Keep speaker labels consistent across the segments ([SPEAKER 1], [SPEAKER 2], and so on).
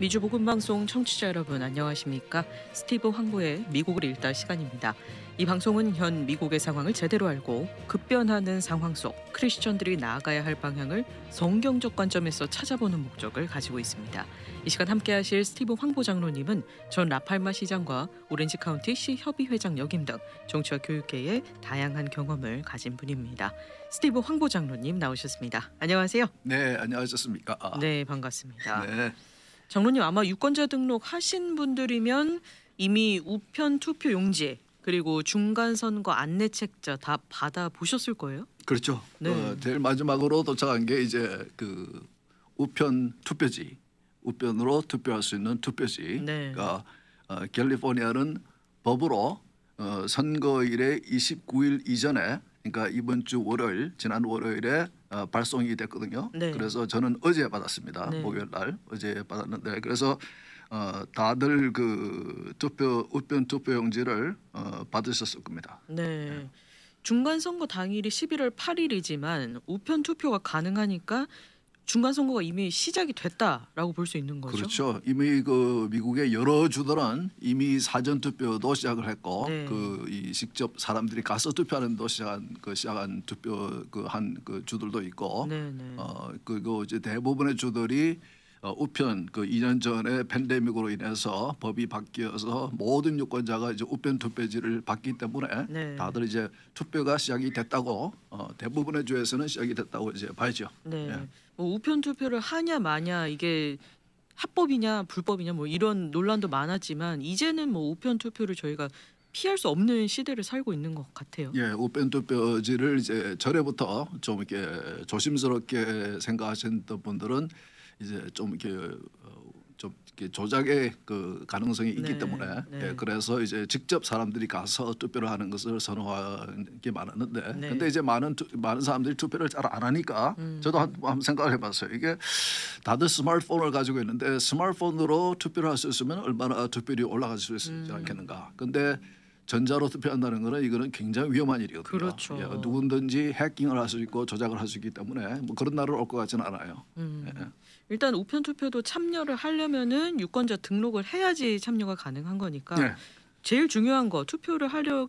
[SPEAKER 1] 미주 보금방송 청취자 여러분 안녕하십니까? 스티브 황보의 미국을 읽다 시간입니다. 이 방송은 현 미국의 상황을 제대로 알고 급변하는 상황 속 크리스천들이 나아가야 할 방향을 성경적 관점에서 찾아보는 목적을 가지고 있습니다. 이 시간 함께하실 스티브 황보 장로님은 전 라팔마 시장과 오렌지 카운티 시 협의회장 역임 등 정치와 교육계의 다양한 경험을 가진 분입니다. 스티브 황보 장로님 나오셨습니다. 안녕하세요. 네, 안녕하셨습니까? 아. 네, 반갑습니다. 네. 장로님 아마 유권자 등록 하신 분들이면 이미 우편 투표 용지 그리고 중간 선거 안내 책자 다 받아 보셨을 거예요?
[SPEAKER 2] 그렇죠. 네. 어, 제일 마지막으로 도착한 게 이제 그 우편 투표지, 우편으로 투표할 수 있는 투표지. 네. 어, 캘리포니아는 법으로 어, 선거일의 29일 이전에 그러니까 이번 주 월요일 지난 월요일에 어, 발송이 됐거든요. 네. 그래서 저는 어제 받았습니다. 네. 목요일 날 어제 받았는데 그래서 어, 다들 그 투표 우편 투표용지를 어, 받으셨을 겁니다.
[SPEAKER 1] 네. 네. 중간 선거 당일이 11월 8일이지만 우편 투표가 가능하니까 중간 선거가 이미 시작이 됐다라고 볼 수
[SPEAKER 2] 있는 거죠. 그렇죠. 이미 그 미국의 여러 주들은 이미 사전 투표도 시작을 했고 네. 그이 직접 사람들이 가서 투표하는 도 시작한 그 시작한 투표 그 한 그 주들도 있고 네, 네. 어 그리고 이제 대부분의 주들이 어, 우편 그 2년 전에 팬데믹으로 인해서 법이 바뀌어서 모든 유권자가 이제 우편 투표지를 받기 때문에 네. 다들 이제 투표가 시작이 됐다고 어, 대부분의 주에서는 시작이 됐다고 이제 봐야죠.
[SPEAKER 1] 네. 예. 뭐 우편 투표를 하냐 마냐 이게 합법이냐 불법이냐 뭐 이런 논란도 많았지만 이제는 뭐 우편 투표를 저희가 피할 수 없는 시대를 살고 있는 것 같아요.
[SPEAKER 2] 예, 우편 투표지를 이제 전에부터 좀 이렇게 조심스럽게 생각하셨던 분들은 이제 좀 이렇게 어, 좀 이렇게 조작의 그 가능성이 있기 네, 때문에 네. 예, 그래서 이제 직접 사람들이 가서 투표를 하는 것을 선호하는 게 많았는데 네. 근데 이제 많은 투, 많은 사람들이 투표를 잘 안 하니까 음. 저도 한, 한 생각을 해봤어요 이게 다들 스마트폰을 가지고 있는데 스마트폰으로 투표를 할 수 있으면 얼마나 투표율이 올라갈 수 있지 음. 않겠는가 근데 전자로 투표한다는 거는 이거는 굉장히 위험한 일이거든요. 그렇죠. 예, 누구든지 해킹을 할 수 있고 조작을 할 수 있기 때문에 뭐 그런 날은 올것 같지는 않아요.
[SPEAKER 1] 음. 예. 일단 우편 투표도 참여를 하려면은 유권자 등록을 해야지 참여가 가능한 거니까 네.
[SPEAKER 2] 제일 중요한
[SPEAKER 1] 거 투표를 하려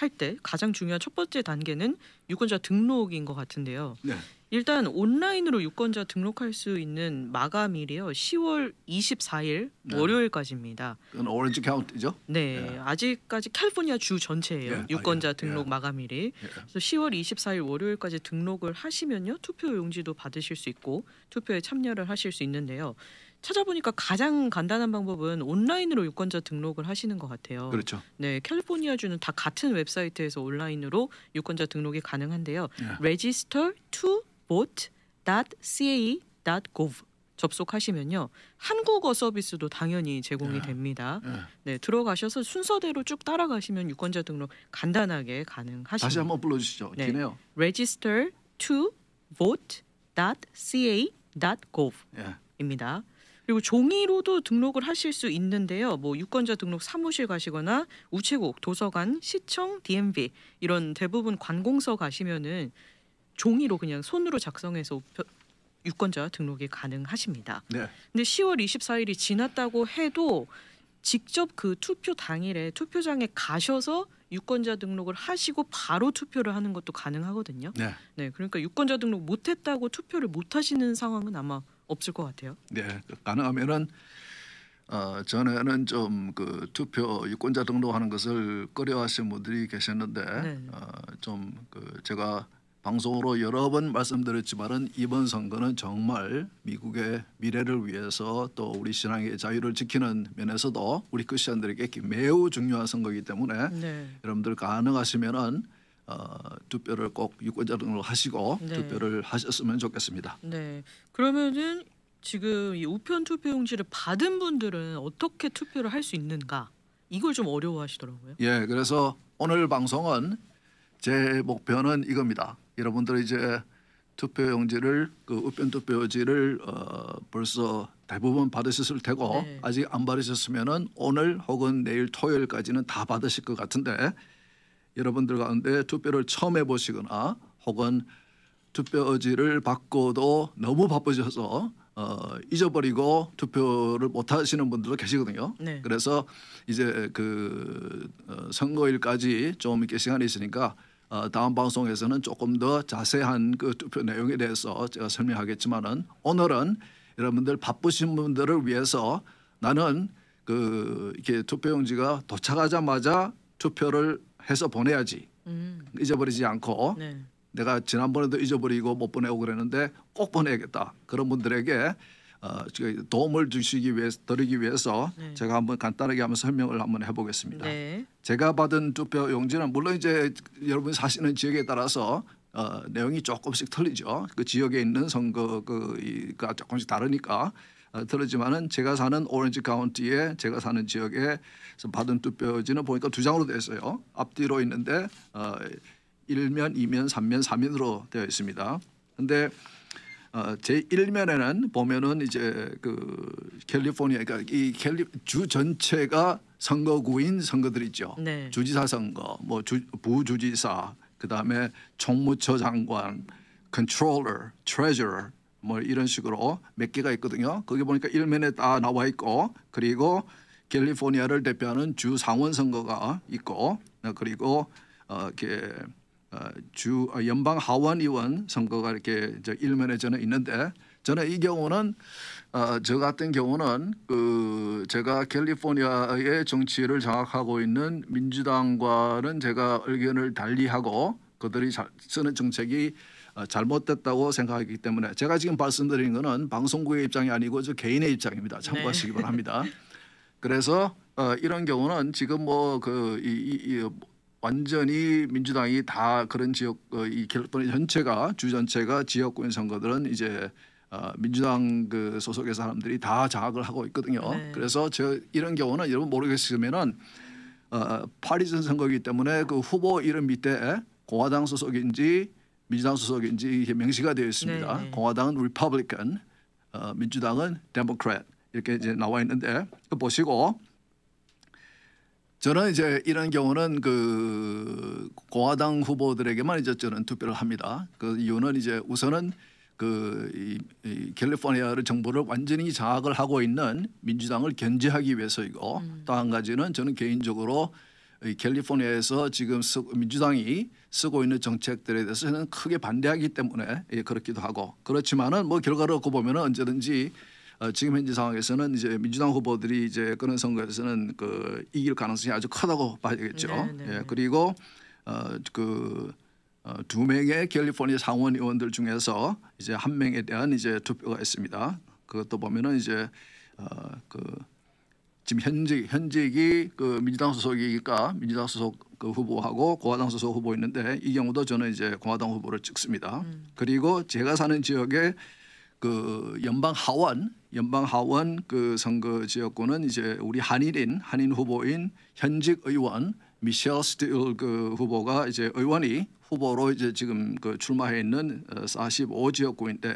[SPEAKER 1] 할때 가장 중요한 첫 번째 단계는 유권자 등록인 것 같은데요. 네. 일단 온라인으로 유권자 등록할 수 있는 마감일이요. 10월 24일 네. 월요일까지입니다.
[SPEAKER 2] 그건 오렌지 카운티죠?
[SPEAKER 1] 네. 네. 아직까지 캘리포니아 주 전체예요. 네. 유권자 아, 등록 예. 마감일이. 예. 그래서 10월 24일 월요일까지 등록을 하시면요. 투표 용지도 받으실 수 있고 투표에 참여를 하실 수 있는데요. 찾아보니까 가장 간단한 방법은 온라인으로 유권자 등록을 하시는 것 같아요. 그렇죠. 네, 캘리포니아 주는 다 같은 웹사이트에서 온라인으로 유권자 등록이 가능한데요. 네. register to vote.ca.gov dot dot 접속하시면요. 한국어 서비스도 당연히 제공이 예. 됩니다. 예. 네, 들어가셔서 순서대로 쭉 따라가시면 유권자 등록 간단하게 가능하십니다. 시 한번 불러
[SPEAKER 2] 주시죠. 네. 기네요.
[SPEAKER 1] register to vote.ca.gov dot dot 예. 입니다. 그리고 종이로도 등록을 하실 수 있는데요. 뭐 유권자 등록 사무실 가시거나 우체국, 도서관, 시청, DMV 이런 대부분 관공서 가시면은 종이로 그냥 손으로 작성해서 유권자 등록이 가능하십니다. 네. 근데 10월 24일이 지났다고 해도 직접 그 투표 당일에 투표장에 가셔서 유권자 등록을 하시고 바로 투표를 하는 것도 가능하거든요. 네. 네 그러니까 유권자 등록 못했다고 투표를 못 하시는 상황은 아마 없을 것 같아요.
[SPEAKER 2] 네, 그 가능하면은 어, 전에는 좀그 투표 유권자 등록하는 것을 꺼려하신 분들이 계셨는데 네. 어, 좀그 제가 방송으로 여러 번 말씀드렸지만은 이번 선거는 정말 미국의 미래를 위해서 또 우리 신앙의 자유를 지키는 면에서도 우리 크리스천들에게 매우 중요한 선거이기 때문에 네. 여러분들 가능하시면은 어, 투표를 꼭 유권자등록을 하시고 네. 투표를 하셨으면 좋겠습니다.
[SPEAKER 1] 네. 그러면은 지금 이 우편 투표용지를 받은 분들은 어떻게 투표를 할 수 있는가? 이걸 좀 어려워하시더라고요.
[SPEAKER 2] 예, 그래서 오늘 방송은 제 목표는 이겁니다. 여러분들이 제 투표용지를 그 우편 투표지를 어, 벌써 대부분 받으셨을 테고 네. 아직 안 받으셨으면은 오늘 혹은 내일 토요일까지는 다 받으실 것 같은데 여러분들 가운데 투표를 처음 해보시거나 혹은 투표 의지를 받고도 너무 바쁘셔서 어, 잊어버리고 투표를 못 하시는 분들도 계시거든요. 네. 그래서 이제 그 어, 선거일까지 좀 이렇게 시간이 있으니까 어, 다음 방송에서는 조금 더 자세한 그 투표 내용에 대해서 제가 설명하겠지만은 오늘은 여러분들 바쁘신 분들을 위해서 나는 그 이렇게 투표용지가 도착하자마자 투표를 해서 보내야지 음. 잊어버리지 않고 네. 내가 지난번에도 잊어버리고 못 보내고 그랬는데 꼭 보내야겠다 그런 분들에게 어, 도움을 주시기 위해서 드리기 위해서 네. 제가 한번 간단하게 한번 설명을 한번 해보겠습니다. 네. 제가 받은 투표 용지는 물론 이제 여러분 이 사시는 지역에 따라서 어, 내용이 조금씩 틀리죠. 그 지역에 있는 선거가 그, 조금씩 다르니까 아, 들었지만은 제가 사는 오렌지 카운티에 제가 사는 지역에 받은 투표지는 보니까 두 장으로 되어 있어요. 앞뒤로 있는데 어, 1면, 2면, 3면, 4면으로 되어 있습니다. 근데 어, 제 1면에는 보면은 이제 그 캘리포니아 그러니까 이 캘리 주 전체가 선거구인 선거들 있죠. 네. 주지사 선거, 뭐 주, 부주지사, 그다음에 총무처 장관, 컨트롤러, 트레저러 뭐 이런 식으로 몇 개가 있거든요. 거기 보니까 일면에 다 나와 있고 그리고 캘리포니아를 대표하는 주 상원 선거가 있고 그리고 어, 이렇게 어, 주 어, 연방 하원 의원 선거가 이렇게 저 일면에 저는 있는데 저는 이 경우는 어, 저 같은 경우는 그 제가 캘리포니아의 정치를 장악하고 있는 민주당과는 제가 의견을 달리하고 그들이 잘 쓰는 정책이 어, 잘못됐다고 생각하기 때문에 제가 지금 말씀드린 것은 방송국의 입장이 아니고 저 개인의 입장입니다. 네. 참고하시기 네. 바랍니다. 그래서 어, 이런 경우는 지금 뭐그 이, 이, 완전히 민주당이 다 그런 지역 어, 이 또는 전체가 주 전체가 지역구인 선거들은 이제 어, 민주당 그 소속의 사람들이 다 장악을 하고 있거든요. 네. 그래서 저 이런 경우는 여러분 모르겠으면은 어, 파리전 선거이기 때문에 그 후보 이름 밑에 공화당 소속인지 민주당 소속인지 이게 명시가 되어 있습니다. 네, 네 공화당은 Republican, 어, 민주당은 Democrat 이렇게 이제 나와 있는데 보시고 저는 이제 이런 경우는 그 공화당 후보들에게만 이제 저는 투표를 합니다. 그 이유는 이제 우선은 그이 이 캘리포니아를 정부를 완전히 장악을 하고 있는 민주당을 견제하기 위해서이고 음. 또한 가지는 저는 개인적으로 캘리포니아에서 지금 민주당이 쓰고 있는 정책들에 대해서는 크게 반대하기 때문에 예, 그렇기도 하고 그렇지만은 뭐 결과를 얻고 보면은 언제든지 어, 지금 현재 상황에서는 이제 민주당 후보들이 이제 그런 선거에서는 그 이길 가능성이 아주 크다고 봐야겠죠. 네, 네, 네. 예, 그리고 어 그 어, 두 명의 캘리포니아 상원 의원들 중에서 이제 한 명에 대한 이제 투표가 있습니다. 그것도 보면은 이제 어그 지금 현직 현직이 그 민주당 소속이니까 민주당 소속 그 후보하고 공화당 소속 후보 있는데 이 경우도 저는 이제 공화당 후보를 찍습니다. 음. 그리고 제가 사는 지역에 그 연방 하원 연방 하원 그 선거 지역구는 이제 우리 한인인 한인 후보인 현직 의원 미셸 스틸 그 후보가 이제 의원이 후보로 이제 지금 그 출마해 있는 45 어, 지역구인데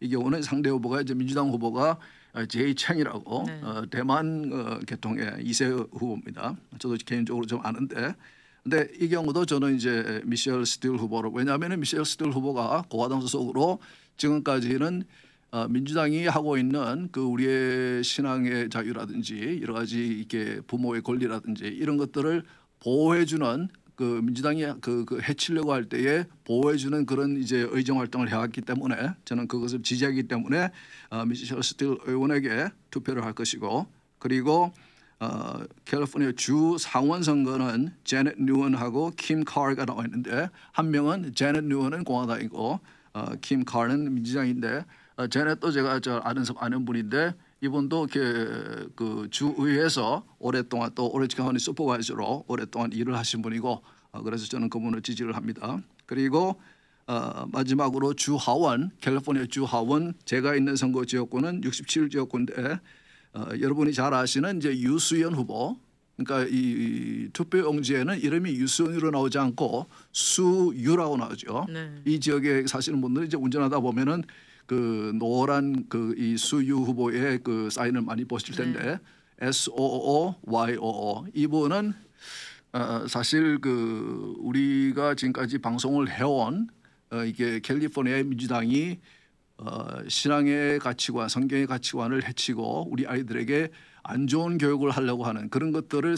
[SPEAKER 2] 이 경우는 상대 후보가 이제 민주당 후보가 어, 제이창이라고 네. 어, 대만 어, 계통의 이세 후보입니다. 저도 개인적으로 좀 아는데 근데 이 경우도 저는 이제 미셸 스틸 후보로 왜냐하면 미셸 스틸 후보가 고화당 소속으로 지금까지는 어, 민주당이 하고 있는 그 우리의 신앙의 자유라든지 여러 가지 이게 부모의 권리라든지 이런 것들을 보호해주는 그 민주당이 그, 그 해치려고 할 때에 보호해주는 그런 이제 의정 활동을 해왔기 때문에 저는 그것을 지지하기 때문에 어, 미셸 스틸 의원에게 투표를 할 것이고 그리고 어, 캘리포니아 주 상원 선거는 제넷 뉴언하고 킴 카가 르 나와 있는데 한 명은 제넷 뉴언은 공화당이고 어, 킴 카는 르 민주당인데 어, 제넷도 제가 저 아는 아는 분인데 이분도 그 주의회에서 오랫동안 또 오래지간의 슈퍼바이저로 오랫동안 일을 하신 분이고 어, 그래서 저는 그분을 지지를 합니다. 그리고 어, 마지막으로 주하원 캘리포니아 주하원 제가 있는 선거 지역구는 67지역구인데 어, 여러분이 잘 아시는 이제 유수연 후보 그러니까 이, 이 투표용지에는 이름이 유수연으로 나오지 않고 수유라고 나오죠. 네. 이 지역에 사시는 분들이 이제 운전하다 보면은 그 노란 그 이 수유 후보의 그 사인을 많이 보실 네. 텐데 네. SOOYOO 이분은 어, 사실 그 우리가 지금까지 방송을 해온 어, 이게 캘리포니아 민주당이 어, 신앙의 가치관, 성경의 가치관을 해치고 우리 아이들에게 안 좋은 교육을 하려고 하는 그런 것들을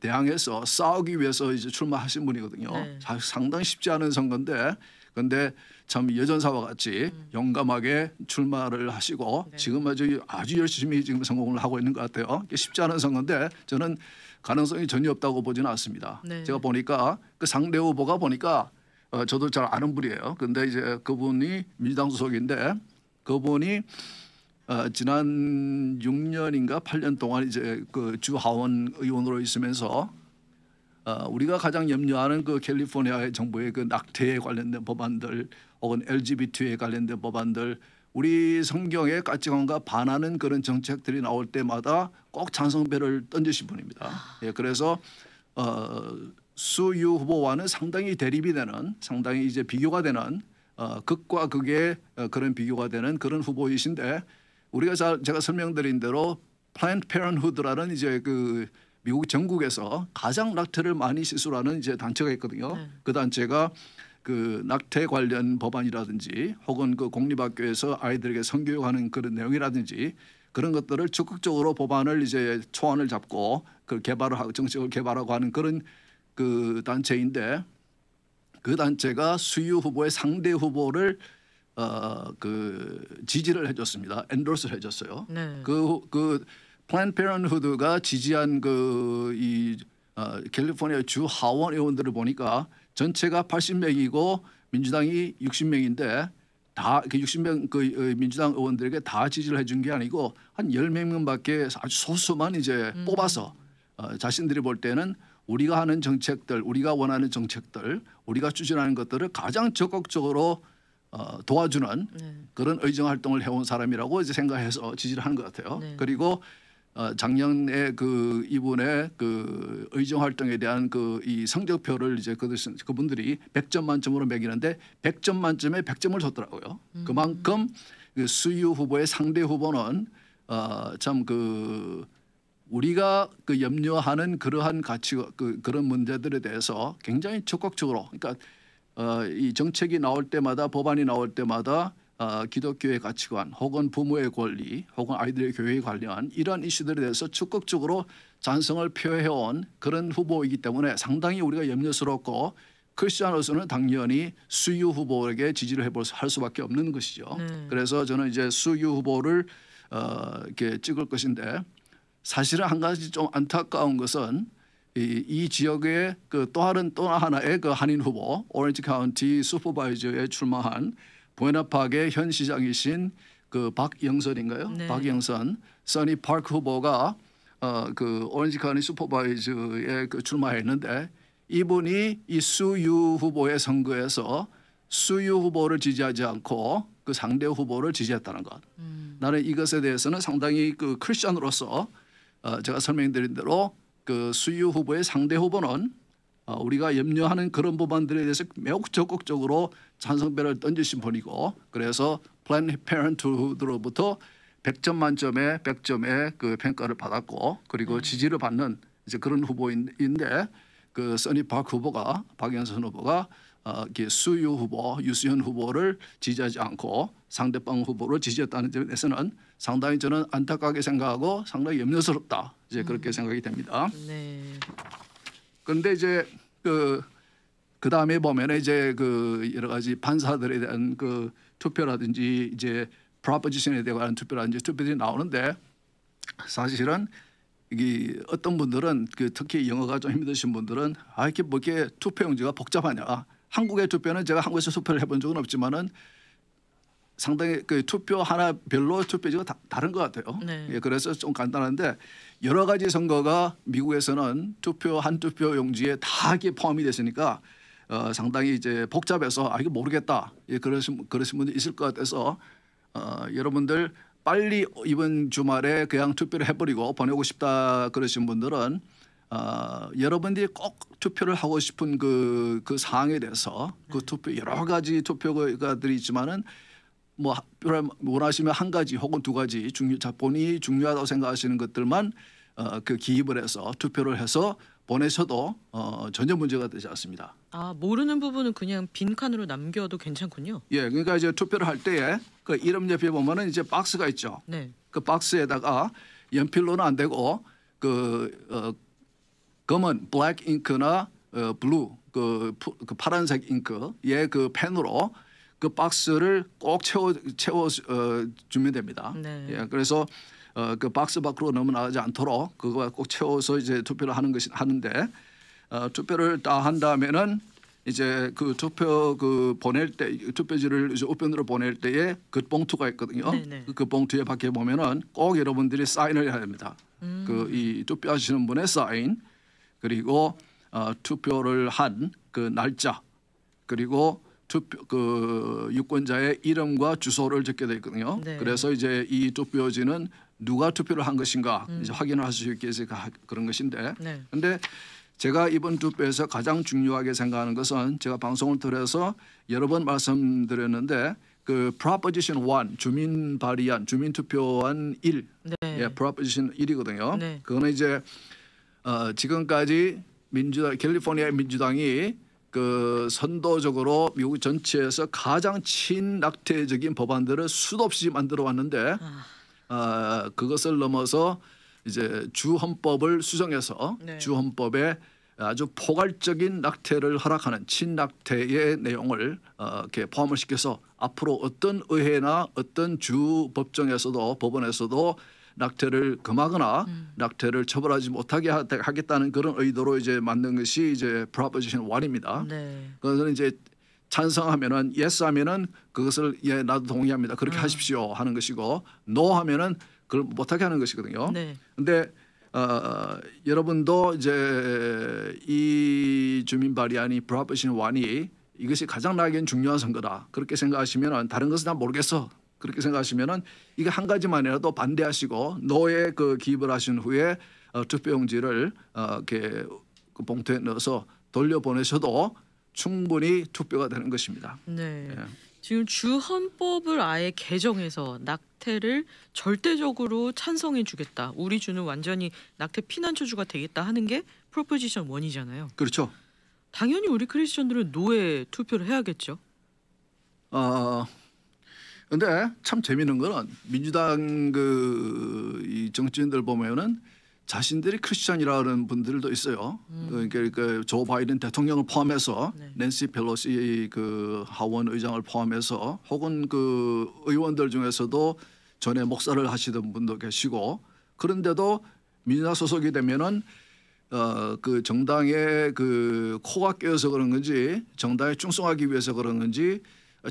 [SPEAKER 2] 대항해서 싸우기 위해서 이제 출마하신 분이거든요. 네. 상당히 쉽지 않은 선거인데 근데 참 여전사와 같이 용감하게 음. 출마를 하시고 네. 지금 아주 아주 열심히 지금 성공을 하고 있는 것 같아요. 쉽지 않은 선거인데 저는 가능성이 전혀 없다고 보지는 않습니다. 네. 제가 보니까 그 상대 후보가 보니까 어, 저도 잘 아는 분이에요. 근데 이제 그분이 민주당 소속인데 그분이 어, 지난 6년인가 8년 동안 이제 그 주하원 의원으로 있으면서 어, 우리가 가장 염려하는 그 캘리포니아의 정부의 그 낙태에 관련된 법안들 혹은 LGBT에 관련된 법안들 우리 성경의 가치관과 반하는 그런 정책들이 나올 때마다 꼭 찬성표를 던지신 분입니다. 예, 그래서 어, 수유 후보와는 상당히 대립이 되는 상당히 이제 비교가 되는 어, 극과 극의 어, 그런 비교가 되는 그런 후보이신데 우리가 잘 제가 설명드린 대로 플랜트 페런후드라는 이제 그 미국 전국에서 가장 낙태를 많이 시술하는 이제 단체가 있거든요. 네. 그 단체가 그 낙태 관련 법안이라든지 혹은 그 공립학교에서 아이들에게 성교육하는 그런 내용이라든지 그런 것들을 적극적으로 법안을 이제 초안을 잡고 그 개발을 하고 정책을 개발하고 하는 그런 그 단체인데 그 단체가 수유 후보의 상대 후보를 어 그 지지를 해줬습니다. 엔돌스를 해줬어요. 네. 그 그, 플랜 페런후드가 지지한 그이 어, 아, 캘리포니아 주 하원 의원들을 보니까 전체가 80명이고 민주당이 60명인데 다 그 60명 그, 그 어, 민주당 의원들에게 다 지지를 해준 게 아니고 한1 0명밖에 아주 소수만 이제 음. 뽑아서 어, 자신들이 볼 때는 우리가 하는 정책들, 우리가 원하는 정책들, 우리가 추진하는 것들을 가장 적극적으로 어, 도와주는 네. 그런 의정 활동을 해온 사람이라고 이제 생각해서 지지를 하는 것 같아요. 네. 그리고 어, 작년에 그 이분의 그 의정 활동에 대한 그 이 성적표를 이제 그분들이 100점 만점으로 매기는데 100점 만점에 100점을 줬더라고요. 음. 그만큼 그 수유 후보의 상대 후보는 어참그 우리가 그 염려하는 그러한 가치 그 그런 문제들에 대해서 굉장히 적극적으로 그러니까 어, 이 정책이 나올 때마다 법안이 나올 때마다 어, 기독교의 가치관 혹은 부모의 권리 혹은 아이들의 교육에 관련 이러한 이슈들에 대해서 적극적으로 찬성을 표해온 그런 후보이기 때문에 상당히 우리가 염려스럽고 크리스천으로서는 당연히 수유 후보에게 지지를 해볼 수, 할 수밖에 없는 것이죠. 음. 그래서 저는 이제 수유 후보를 어, 이렇게 찍을 것인데 사실은 한 가지 좀 안타까운 것은 이, 이 지역의 그또 다른 또 하나의 그 한인 후보 오렌지 카운티 슈퍼바이저에 출마한 부연합학의 현 시장이신 그 박영선인가요? 네. 박영선 써니 파크 후보가 어 그 오렌지 카니티 슈퍼바이즈에 그 출마했는데 이분이 이수유 후보의 선거에서 수유 후보를 지지하지 않고 그 상대 후보를 지지했다는 것. 음. 나는 이것에 대해서는 상당히 그 크리스천으로서 어, 제가 설명드린 대로 그 수유 후보의 상대 후보는 어, 우리가 염려하는 그런 법안들에 대해서 매우 적극적으로 찬성표를 던지신 분이고 그래서 플랜 페런트로부터 100점 만점에 100점의 그 평가를 받았고 그리고 음. 지지를 받는 이제 그런 후보인데 그 써니 박 후보가 박영선 후보가 어, 수유 후보, 유수현 후보를 지지하지 않고 상대방 후보를 지지했다는 점에서는 상당히 저는 안타깝게 생각하고 상당히 염려스럽다. 이제 그렇게 음. 생각이 됩니다. 네. 그런데 이제 그 그다음에 보면 이제 그 여러 가지 판사들에 대한 그 투표라든지 이제 프로포지션에 대한 투표라든지 투표들이 나오는데 사실은 이 어떤 분들은 그 특히 영어가 좀 힘드신 분들은 아 이렇게 뭐 이렇게 투표용지가 복잡하냐 한국의 투표는 제가 한국에서 투표를 해본 적은 없지만은 상당히 그 투표 하나별로 투표지가 다, 다른 것 같아요. 네. 예, 그래서 좀 간단한데 여러 가지 선거가 미국에서는 투표 한 투표 용지에 다 이게 포함이 됐으니까 어, 상당히 이제 복잡해서 아 이거 모르겠다 예, 그러신 그러신 분들 있을 것 같아서 어, 여러분들 빨리 이번 주말에 그냥 투표를 해버리고 보내고 싶다 그러신 분들은 어, 여러분들이 꼭 투표를 하고 싶은 그, 그 사항에 대해서 그 네. 투표 여러 가지 투표가들이 있지만은 뭐 원하시면 한 가지 혹은 두 가지 중요 본이 중요하다고 생각하시는 것들만 어, 그 기입을 해서 투표를 해서 보내셔도 어, 전혀 문제가 되지 않습니다.
[SPEAKER 1] 아 모르는 부분은 그냥 빈 칸으로 남겨도 괜찮군요.
[SPEAKER 2] 예, 그러니까 이제 투표를 할 때에 그 이름 옆에 보면은 이제 박스가 있죠. 네. 그 박스에다가 연필로는 안 되고 그 어, 검은 블랙 잉크나 어, 블루 그, 그 파란색 잉크의 그 펜으로 그 박스를 꼭 채워 채워 어, 주면 됩니다. 네. 예, 그래서 어, 그 박스 밖으로 넘어나지 않도록 그거 꼭 채워서 이제 투표를 하는 것이 하는데 어, 투표를 다 한 다음에는 이제 그 투표 그 보낼 때 투표지를 이제 우편으로 보낼 때에 그 봉투가 있거든요. 네네. 네. 그, 그 봉투에 밖에 보면은 꼭 여러분들이 사인을 해야 됩니다. 음. 그이 투표하시는 분의 사인 그리고 어, 투표를 한 그 날짜 그리고 투표 그 유권자의 이름과 주소를 적게 돼 있거든요. 네. 그래서 이제 이 투표지는 누가 투표를 한 것인가 음. 이제 확인을 할수 있게 해서 그런 것인데. 네. 근데 제가 이번 투표에서 가장 중요하게 생각하는 것은 제가 방송을 통해서 여러 번 말씀드렸는데 그 프로포지션 1 주민 발의안 주민 투표안 1 네. 예, 프로포지션 1이거든요. 네. 그거는 이제 어, 지금까지 민주당 캘리포니아 민주당이 그 선도적으로 미국 전체에서 가장 친낙태적인 법안들을 수도 없이 만들어 왔는데 아. 어, 그것을 넘어서 이제 주헌법을 수정해서 네. 주헌법에 아주 포괄적인 낙태를 허락하는 친낙태의 내용을 어, 이렇게 포함을 시켜서 앞으로 어떤 의회나 어떤 주 법정에서도 법원에서도 낙태를 금하거나 음. 낙태를 처벌하지 못하게 하겠다는 그런 의도로 이제 만든 것이 이제 프로포지션 1입니다. 네. 그것은 이제 찬성하면은 yes 하면은 그것을 예 나도 동의합니다. 그렇게 음. 하십시오 하는 것이고 no 하면은 그걸 못하게 하는 것이거든요. 네. 근데 어, 여러분도 이제 이 주민 발의안이 브라보신 완이 이것이 가장 나에겐 중요한 선거다 그렇게 생각하시면 은 다른 것은 다 모르겠어 그렇게 생각하시면은 이게 한 가지만이라도 반대하시고 노예 그 기입을 하신 후에 어, 투표용지를 어, 이렇게 그 봉투에 넣어서 돌려보내셔도 충분히 투표가 되는 것입니다. 네. 예. 지금
[SPEAKER 1] 주 헌법을 아예 개정해서 낙태를 절대적으로 찬성해 주겠다. 우리 주는 완전히 낙태 피난처주가 되겠다 하는 게 프로포지션 원이잖아요 그렇죠. 당연히 우리 크리스천들은 노예 투표를 해야겠죠.
[SPEAKER 2] 어, 근데 참 재미있는 거는 민주당 그이 정치인들 보면은 자신들이 크리스천이라는 분들도 있어요. 음. 그러니까 조 바이든 대통령을 포함해서 네. 낸시 펠로시 그 하원 의장을 포함해서 혹은 그 의원들 중에서도 전에 목사를 하시던 분도 계시고 그런데도 민주당 소속이 되면은 어그 정당의 그 코가 껴서 그런 건지 정당에 충성하기 위해서 그런 건지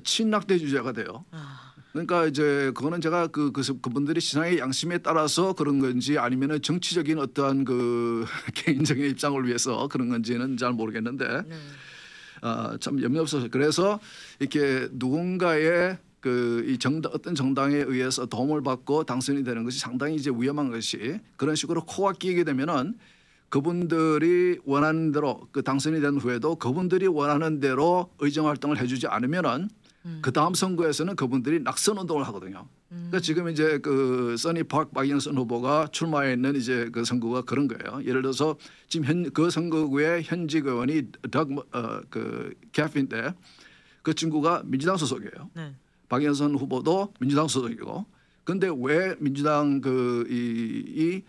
[SPEAKER 2] 친낙대 주자가 돼요. 아. 그러니까 이제 그거는 제가 그, 그 그분들이 신앙의 양심에 따라서 그런 건지 아니면은 정치적인 어떠한 그 개인적인 입장을 위해서 그런 건지는 잘 모르겠는데 네. 아, 참 염려없어서 그래서 이렇게 누군가의 그 이 정당 어떤 정당에 의해서 도움을 받고 당선이 되는 것이 상당히 이제 위험한 것이 그런 식으로 코가 끼게 되면은 그분들이 원하는 대로 그 당선이 된 후에도 그분들이 원하는 대로 의정 활동을 해주지 않으면은 음. 그 다음 선거에서는 그분들이 낙선 운동을 하거든요. 그러니까 음. 그러니까 지금 이제 그 써니 박 박영선 후보가 출마해 있는 이제 그 선거가 그런 거예요. 예를 들어서 지금 현그선거구에 현직 의원이 덕그 어, 캐인데그 친구가 민주당 소속이에요. 네. 박영선 후보도 민주당 소속이고 근데 왜 민주당 그이그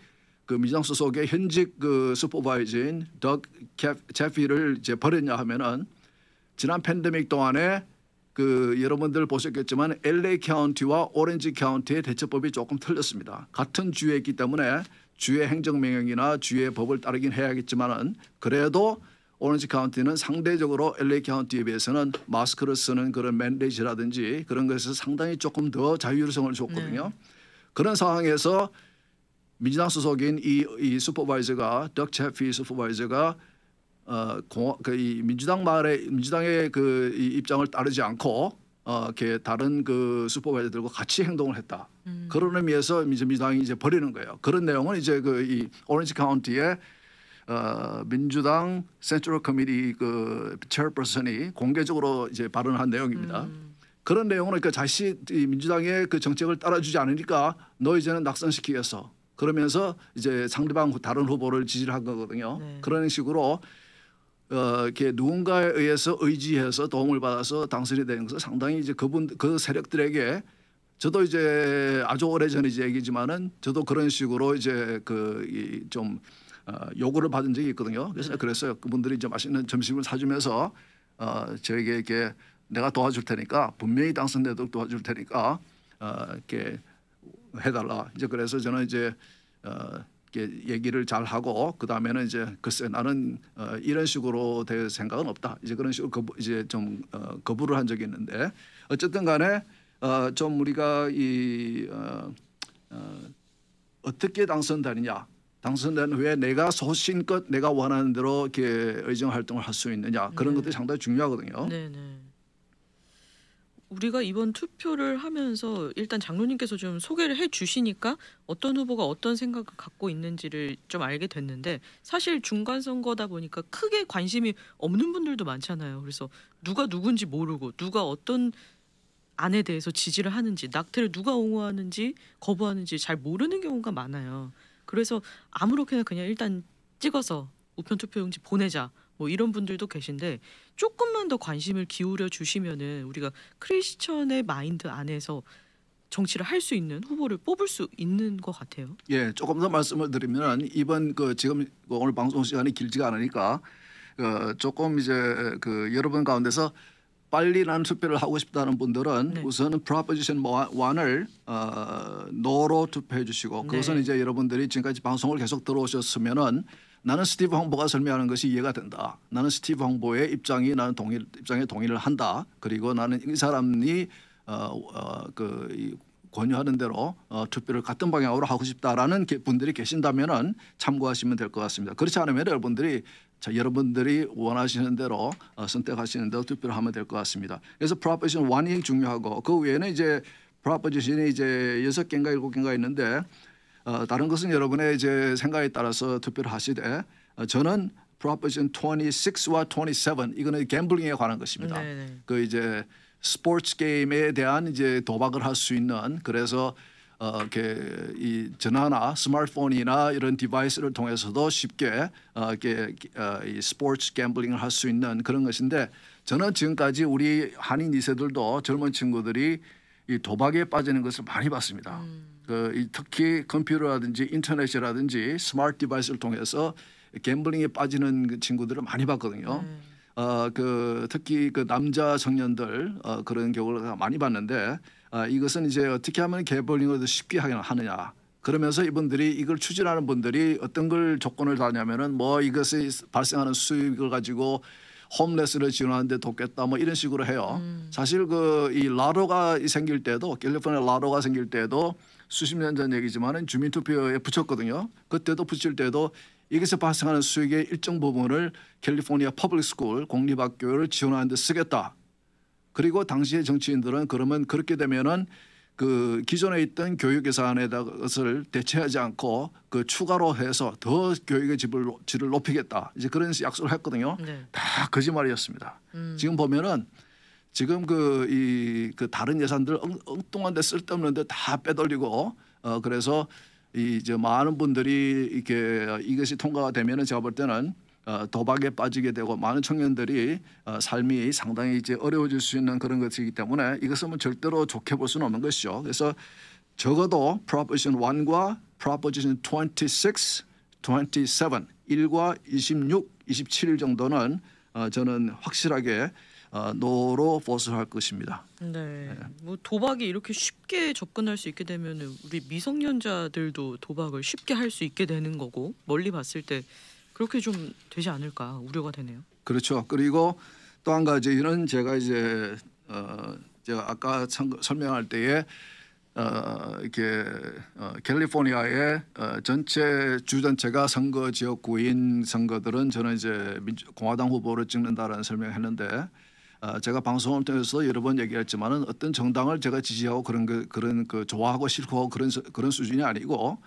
[SPEAKER 2] 그 민주당 소속의 현직 그 슈퍼바이저인 덕 제피를 이제 버렸냐 하면은 지난 팬데믹 동안에 그 여러분들 보셨겠지만 LA 카운티와 오렌지 카운티의 대처법이 조금 틀렸습니다. 같은 주에 있기 때문에 주의 행정명령이나 주의 법을 따르긴 해야겠지만은 그래도 오렌지 카운티는 상대적으로 LA 카운티에 비해서는 마스크를 쓰는 그런 맨데이라든지 그런 것에서 상당히 조금 더 자율성을 줬거든요. 네. 그런 상황에서 민주당 소속인 이, 이 슈퍼바이저가 덕 채피 슈퍼바이저가 어, 공, 그이 민주당 말에 민주당의 그이 입장을 따르지 않고 어, 이렇게 다른 그 슈퍼바이저들과 같이 행동을 했다. 음. 그런 의미에서 민주당이 이제 버리는 거예요. 그런 내용은 이제 그이 오렌지 카운티의 어, 민주당 센트럴 커미티 그 체어퍼슨이 공개적으로 이제 발언한 내용입니다. 음. 그런 내용은 그러니까 자신 이 민주당의 그 정책을 따라주지 않으니까 너 이제는 낙선시키겠어. 그러면서 이제 상대방 다른 후보를 지지를 한 거거든요. 네. 그런 식으로 어, 이렇게 누군가에 의해서 의지해서 도움을 받아서 당선이 되는 것은 상당히 이제 그분 그 세력들에게 저도 이제 아주 오래 전 이제 얘기지만은 저도 그런 식으로 이제 그좀 어, 요구를 받은 적이 있거든요. 그래서 네. 그래서 그분들이 이제 맛있는 점심을 사주면서 어, 저에게 이렇게 내가 도와줄 테니까 분명히 당선되도록 도와줄 테니까 어, 이렇게 해달라. 이제 그래서 저는 이제 어, 이렇게 얘기를 잘 하고 그 다음에는 이제 글쎄 나는 어, 이런 식으로 될 생각은 없다 이제 그런 식으로 거부, 이제 좀 어, 거부를 한 적이 있는데 어쨌든간에 어, 좀 우리가 이 어, 어, 어떻게 당선되느냐 당선된 후에 내가 소신껏 내가 원하는 대로 이렇게 의정 활동을 할 수 있느냐 그런 네. 것들이 상당히 중요하거든요. 네,
[SPEAKER 1] 네. 우리가 이번 투표를 하면서 일단 장로님께서 좀 소개를 해 주시니까 어떤 후보가 어떤 생각을 갖고 있는지를 좀 알게 됐는데 사실 중간 선거다 보니까 크게 관심이 없는 분들도 많잖아요. 그래서 누가 누군지 모르고 누가 어떤 안에 대해서 지지를 하는지 낙태를 누가 옹호하는지 거부하는지 잘 모르는 경우가 많아요. 그래서 아무렇게나 그냥 일단 찍어서 우편 투표용지 보내자. 뭐 이런 분들도 계신데 조금만 더 관심을 기울여 주시면은 우리가 크리스천의 마인드 안에서 정치를 할 수 있는 후보를 뽑을 수 있는 것 같아요.
[SPEAKER 2] 예, 조금 더 말씀을 드리면 이번 그 지금 그 오늘 방송 시간이 길지가 않으니까 그 조금 이제 그 여러분 가운데서 빨리 난 투표를 하고 싶다는 분들은 네. 우선 프로포지션 1을 뭐 어, 노로 투표해 주시고 네. 그것은 네. 이제 여러분들이 지금까지 방송을 계속 들어오셨으면은 나는 스티브 황보가 설명하는 것이 이해가 된다. 나는 스티브 황보의 입장이 나는 동의 입장에 동의를 한다. 그리고 나는 이 사람이 어그 어, 어 그 권유하는 대로 어, 투표를 같은 방향으로 하고 싶다라는 분들이 계신다면은 참고하시면 될 것 같습니다. 그렇지 않으면 여러분들이 자, 여러분들이 원하시는 대로 어, 선택하시는 대로 투표를 하면 될 것 같습니다. 그래서 프로포지션 1이 중요하고 그 외에는 이제 프로포지션이 이제 여섯 개인가 일곱 개인가 있는데 어, 다른 것은 여러분의 이제 생각에 따라서 투표를 하시되 어, 저는 프로포션 26와 27 이거는 갬블링에 관한 것입니다. 네네. 네. 그 이제 스포츠 게임에 대한 이제 도박을 할 수 있는 그래서 어, 이 전화나 스마트폰이나 이런 디바이스를 통해서도 쉽게 어, 어 이 스포츠 갬블링을 할 수 있는 그런 것인데 저는 지금까지 우리 한인 이세들도 젊은 친구들이 이 도박에 빠지는 것을 많이 봤습니다. 음. 그 특히 컴퓨터라든지 인터넷이라든지 스마트 디바이스를 통해서 갬블링에 빠지는 그 친구들을 많이 봤거든요. 음. 어그 특히 그 남자 청년들 어, 그런 경우를 많이 봤는데 어, 이것은 이제 어떻게 하면 갬블링을 쉽게 하느냐 그러면서 이분들이 이걸 추진하는 분들이 어떤 걸 조건을 다냐면은 뭐 이것이 발생하는 수익을 가지고 홈레스를 지원하는데 돕겠다 뭐 이런 식으로 해요. 음. 사실 그 이 라로가 생길 때도 캘리포니아 라로가 생길 때도 수십 년 전 얘기지만은 주민투표에 붙였거든요. 그때도 붙일 때도 이것에 발생하는 수익의 일정 부분을 캘리포니아 퍼블릭스쿨 공립학교를 지원하는 데 쓰겠다. 그리고 당시의 정치인들은 그러면 그렇게 되면은 그 기존에 있던 교육 예산에다 것을 대체하지 않고 그 추가로 해서 더 교육의 집을 질을 높이겠다 이제 그런 약속을 했거든요. 네. 다 거짓말이었습니다. 음. 지금 보면은 지금 그 이그 그 다른 예산들 엉, 뚱한데 쓸데없는데 다 빼돌리고 어 그래서 이제 많은 분들이 이렇게 이것이 통과가 되면은 제가 볼 때는 어, 도박에 빠지게 되고 많은 청년들이 어, 삶이 상당히 이제 어려워질 수 있는 그런 것이기 때문에 이것은 뭐 절대로 좋게 볼 수는 없는 것이죠. 그래서 적어도 Proposition 1과 Proposition 26, 27, 1과 26, 27일 정도는 어, 저는 확실하게 어, 노로 보수할 것입니다. 네.
[SPEAKER 1] 네. 뭐 도박이 이렇게 쉽게 접근할 수 있게 되면 우리 미성년자들도 도박을 쉽게 할 수 있게 되는 거고 멀리 봤을 때 그렇게 좀 되지 않을까 우려가 되네요.
[SPEAKER 2] 그렇죠. 그리고 또 한 가지는 제가 이제 어, 제가 아까 설명할 때에 어, 이렇게 어, 캘리포니아의 어, 전체 주 전체가 선거 지역구인 선거들은 저는 이제 민주, 공화당 후보를 찍는다라는 설명했는데 어, 제가 방송을 통해서 여러 번 얘기했지만은 어떤 정당을 제가 지지하고 그런 그, 그런 그 좋아하고 싫고 그런 그런 수준이 아니고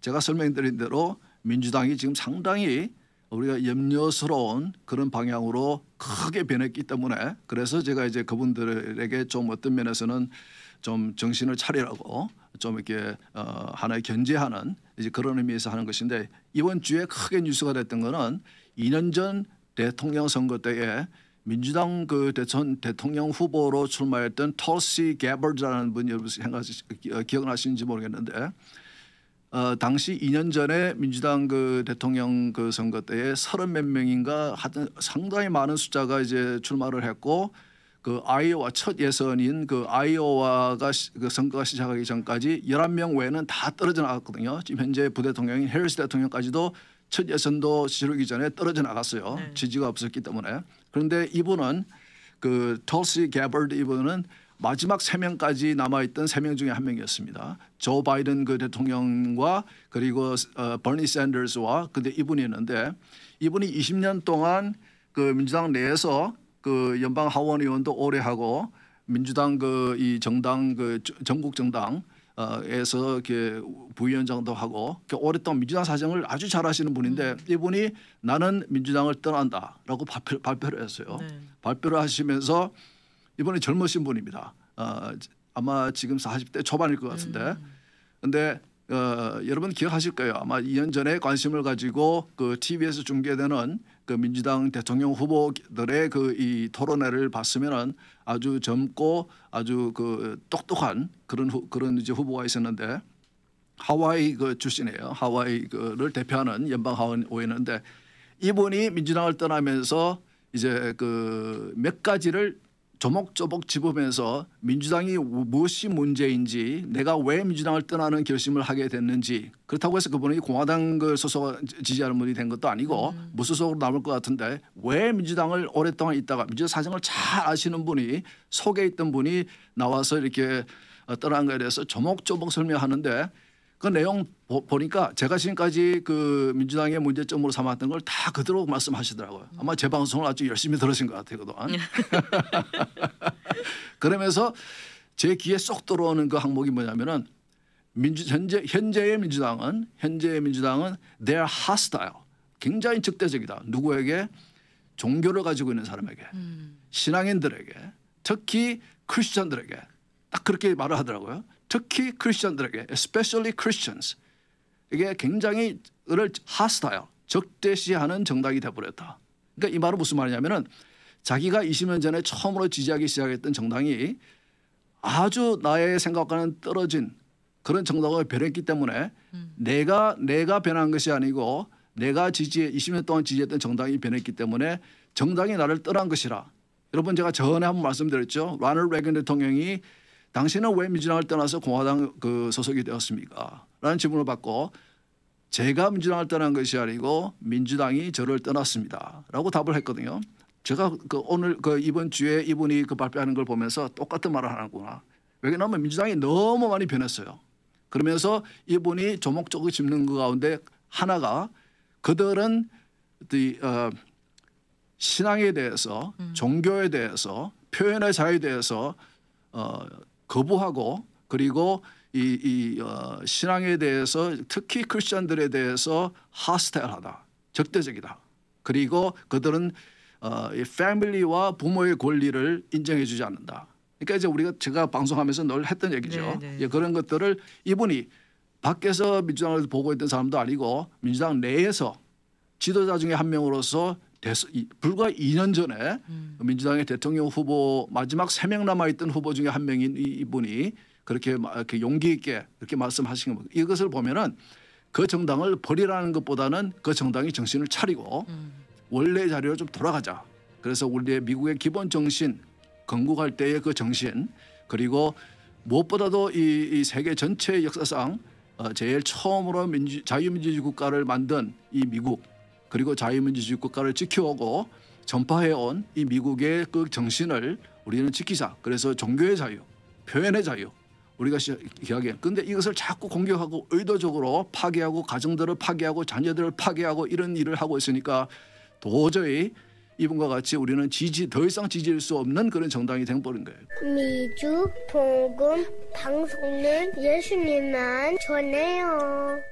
[SPEAKER 2] 제가 설명드린 대로 민주당이 지금 상당히 우리가 염려스러운 그런 방향으로 크게 변했기 때문에 그래서 제가 이제 그분들에게 좀 어떤 면에서는 좀 정신을 차리라고 좀 이렇게 어, 하나의 견제하는 이제 그런 의미에서 하는 것인데 이번 주에 크게 뉴스가 됐던 거는 2년 전 대통령 선거 때에 민주당 그대 대통령 후보로 출마했던 토시 게버즈라는 분 여러분 생각하시 기억나시는지 모르겠는데 어, 당시 2년 전에 민주당 그 대통령 그 선거 때에 서른 몇 명인가 하여튼 상당히 많은 숫자가 이제 출마를 했고 그 아이오와 첫 예선인 그 아이오와가 그 선거가 시작하기 전까지 11명 외에는 다 떨어져 나갔거든요. 지금 현재 부대통령인 헬스 대통령까지도 첫 예선도 치르기 전에 떨어져 나갔어요. 네. 지지가 없었기 때문에. 그런데 이분은 그 톨시 게버드 이분은 마지막 세 명까지 남아있던 세 명 중에 한 명이었습니다. 조 바이든 그 대통령과 그리고 어, 버니 샌더스와 근데 이분이 있는데 이분이 20년 동안 그 민주당 내에서 그 연방 하원 의원도 오래 하고 민주당 그 이 정당 그 전국 정당 어, 에서 부위원장도 하고 오랫동안 민주당 사정을 아주 잘하시는 분인데 음. 이분이 나는 민주당을 떠난다라고 발표, 발표를 했어요. 네. 발표를 하시면서 이번에 젊으신 분입니다. 어, 아마 지금 40대 초반일 것 같은데 음. 근데 어, 여러분 기억하실 거예요. 아마 2년 전에 관심을 가지고 그 TV에서 중계되는 그 민주당 대통령 후보들의 그 이 토론회를 봤으면은 아주 젊고 아주 그 똑똑한 그런 후, 그런 이제 후보가 있었는데 하와이 그 출신이에요. 하와이 그를 대표하는 연방 하원의원인데 이분이 민주당을 떠나면서 이제 그 몇 가지를 조목조목 집으면서 민주당이 무엇이 문제인지 내가 왜 민주당을 떠나는 결심을 하게 됐는지 그렇다고 해서 그분이 공화당 그 소속 지지하는 분이 된 것도 아니고 음. 무소속으로 남을 것 같은데 왜 민주당을 오랫동안 있다가 민주당 사정을 잘 아시는 분이 속에 있던 분이 나와서 이렇게 어, 떠난 거에 대해서 조목조목 설명하는데 그 내용 보, 보니까 제가 지금까지 그 민주당의 문제점으로 삼았던 걸 다 그대로 말씀하시더라고요. 아마 제 방송을 아주 열심히 들으신 것 같아요 그동안. 그러면서 제 귀에 쏙 들어오는 그 항목이 뭐냐면은 민주 현재 현재의 민주당은 현재의 민주당은 they're hostile 굉장히 적대적이다 누구에게 종교를 가지고 있는 사람에게 음. 신앙인들에게 특히 크리스천들에게 딱 그렇게 말을 하더라고요. 특히 크리스천들에게 especially Christians 이게 굉장히 을을 h o s t 적대시하는 정당이 돼버렸다. 그러니까 이 말은 무슨 말이냐면은 자기가 20년 전에 처음으로 지지하기 시작했던 정당이 아주 나의 생각과는 떨어진 그런 정당을 변했기 때문에 음. 내가 내가 변한 것이 아니고 내가 지지 20년 동안 지지했던 정당이 변했기 때문에 정당이 나를 떠난 것이라. 여러분 제가 전에 한번 말씀드렸죠. 라널 레건 대통령이 당신은 왜 민주당을 떠나서 공화당 그 소속이 되었습니까? 라는 질문을 받고 제가 민주당을 떠난 것이 아니고 민주당이 저를 떠났습니다. 라고 답을 했거든요. 제가 그 오늘 그 이번 주에 이분이 그 발표하는 걸 보면서 똑같은 말을 하는구나. 왜냐하면 민주당이 너무 많이 변했어요. 그러면서 이분이 조목조목 짚는 그 가운데 하나가 그들은 어, 신앙에 대해서 음. 종교에 대해서 표현의 자유에 대해서 어, 거부하고 그리고 이, 이 어, 신앙에 대해서 특히 크리스천들에 대해서 하스텔하다 적대적이다 그리고 그들은 어, 이 패밀리와 부모의 권리를 인정해주지 않는다. 그러니까 이제 우리가 제가 방송하면서 늘 했던 얘기죠. 네, 네. 예, 그런 것들을 이분이 밖에서 민주당을 보고 있던 사람도 아니고 민주당 내에서 지도자 중에 한 명으로서 대서, 불과 2년 전에 음. 민주당의 대통령 후보 마지막 세 명 남아 있던 후보 중에 한 명인 이분이 그렇게, 이렇게 용기 있게 이렇게 말씀하신 겁니다. 이것을 보면은 그 정당을 버리라는 것보다는 그 정당이 정신을 차리고 음. 원래 자리로 좀 돌아가자. 그래서 우리의 미국의 기본 정신, 건국할 때의 그 정신 그리고 무엇보다도 이, 이 세계 전체의 역사상 어, 제일 처음으로 민주, 자유민주주의 국가를 만든 이 미국 그리고 자유민주주의 국가를 지켜오고 전파해온 이 미국의 그 정신을 우리는 지키자. 그래서 종교의 자유, 표현의 자유, 우리가 시 이야기해. 근데 이것을 자꾸 공격하고 의도적으로 파괴하고 가정들을 파괴하고 자녀들을 파괴하고 이런 일을 하고 있으니까 도저히 이분과 같이 우리는 지지 더 이상 지지할 수 없는 그런 정당이 된버린 거예요.
[SPEAKER 1] 미주 복음 방송은 예수님만 전해요.